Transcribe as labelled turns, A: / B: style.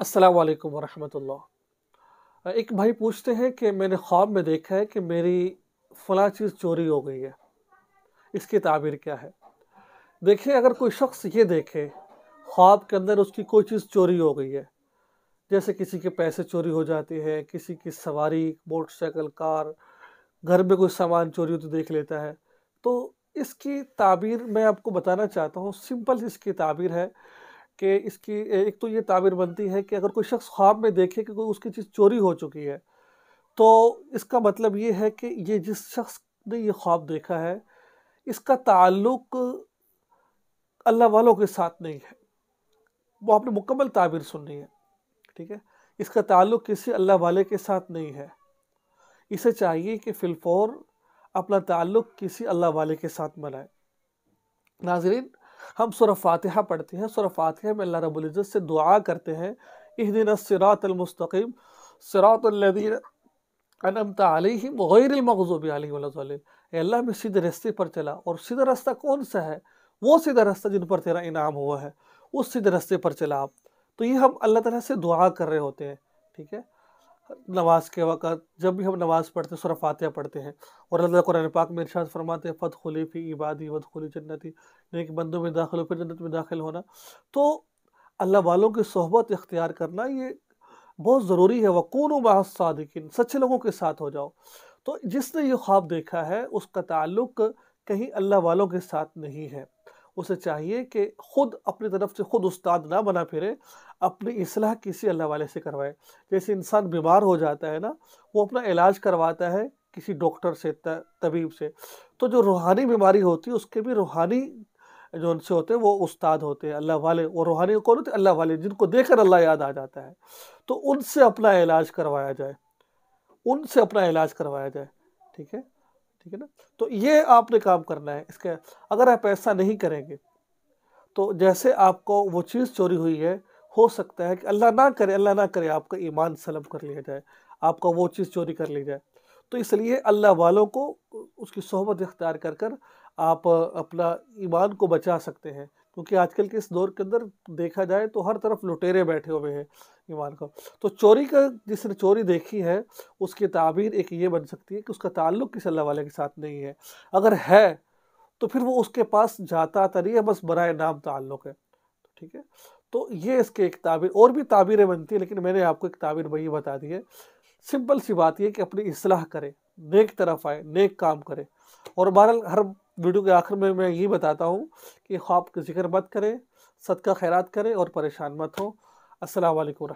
A: असलकम वालेकुम एक भाई पूछते हैं कि मैंने ख्वाब में देखा है कि मेरी फ़ला चीज़ चोरी हो गई है इसकी ताबीर क्या है देखिए अगर कोई शख्स ये देखे ख्वाब के अंदर उसकी कोई चीज़ चोरी हो गई है जैसे किसी के पैसे चोरी हो जाते हैं किसी की सवारी मोटरसाइकिल कार घर में कोई सामान चोरी हो तो देख लेता है तो इसकी ताबीर मैं आपको बताना चाहता हूँ सिंपल इसकी ताबीर है कि इसकी एक तो ये ताबीर बनती है कि अगर कोई शख्स ख्वाब में देखे कि कोई उसकी चीज़ चोरी हो चुकी है तो इसका मतलब ये है कि ये जिस शख्स ने ये ख्वाब देखा है इसका ताल्लुक अल्लाह वालों के साथ नहीं है वो आपने मुकम्मल ताबीर सुननी है ठीक है इसका ताल्लुक किसी अल्लाह वाले के साथ नहीं है इसे चाहिए कि फिलफौर अपना ताल्लुक किसी अल्लाह वाले के साथ बनाए नाजरीन हम सुर फातिहा पढ़ते हैं सुर फातिहा में अल्लाह रबुल्ज़त से दुआ करते हैं इस दिन सिरातमस्तकीम सिरातदीन अनमत अल्लाह में सीधे रास्ते पर चला और सीधा रास्ता कौन सा है वो सीधा रास्ता जिन पर तेरा इनाम हुआ है उस सीधे रास्ते पर चला आप तो ये हम अल्लाह तला से दुआ कर रहे होते हैं ठीक है नमाज के वक़्त जब भी हम नमाज़ पढ़ते सुर फातिहा पढ़ते हैं और अल्लाह कुरान पाक में इरशाद फरमाते हैं फ़त खुली फ़ी इबादी वत खुली जन्नती नेक बंदों में दाखिल हो फिर जन्नत में दाखिल होना तो अल्लाह वालों की सोहबत इख्तियार करना ये बहुत ज़रूरी है वकून मासादिकिन सच्चे लोगों के साथ हो जाओ तो जिसने ये ख्वाब देखा है उसका ताल्लुक कहीं अल्लाह वालों के साथ नहीं है उसे चाहिए कि खुद अपनी तरफ से खुद उस्ताद ना बना फिरे अपनी असलाह किसी अल्लाह वाले से करवाए जैसे इंसान बीमार हो जाता है ना वो अपना इलाज करवाता है किसी डॉक्टर से तबीब से तो जो रूहानी बीमारी होती है उसके भी रूहानी जो उनसे होते हैं वो उस्ताद होते हैं अल्लाह वाले वो रूहानी कौन होते अल्लाह वाले जिनको कर अल्लाह याद आ जाता है तो उनसे अपना इलाज करवाया जाए उनसे अपना इलाज करवाया जाए ठीक है ठीक है ना तो ये आपने काम करना है इसके अगर आप ऐसा नहीं करेंगे तो जैसे आपको वो चीज़ चोरी हुई है हो सकता है कि अल्लाह ना करे अल्लाह ना करे आपका ईमान सलम कर लिया जाए आपका वो चीज़ चोरी कर ली जाए तो इसलिए अल्लाह वालों को उसकी सोहबत इख्तियार कर कर आप अपना ईमान को बचा सकते हैं क्योंकि आजकल के इस दौर के अंदर देखा जाए तो हर तरफ लुटेरे बैठे हुए हैं ईमान का तो चोरी का जिसने चोरी देखी है उसकी ताबीर एक ये बन सकती है कि उसका ताल्लुक किसी अल्लाह वाले के साथ नहीं है अगर है तो फिर वो उसके पास जाता तो नहीं है बस बरए नाम ताल्लुक है तो ठीक है तो ये इसके एक ताबीर और भी ताबीरें बनती हैं लेकिन मैंने आपको एक ताबीर वही बता दी है सिंपल सी बात यह कि अपनी असलाह करें नेक तरफ आए नेक काम करें और बहरहाल हर वीडियो के आखिर में मैं यही बताता हूँ कि ख्वाब की जिक्र मत करें सदका खैरात करें और परेशान मत हो असलकम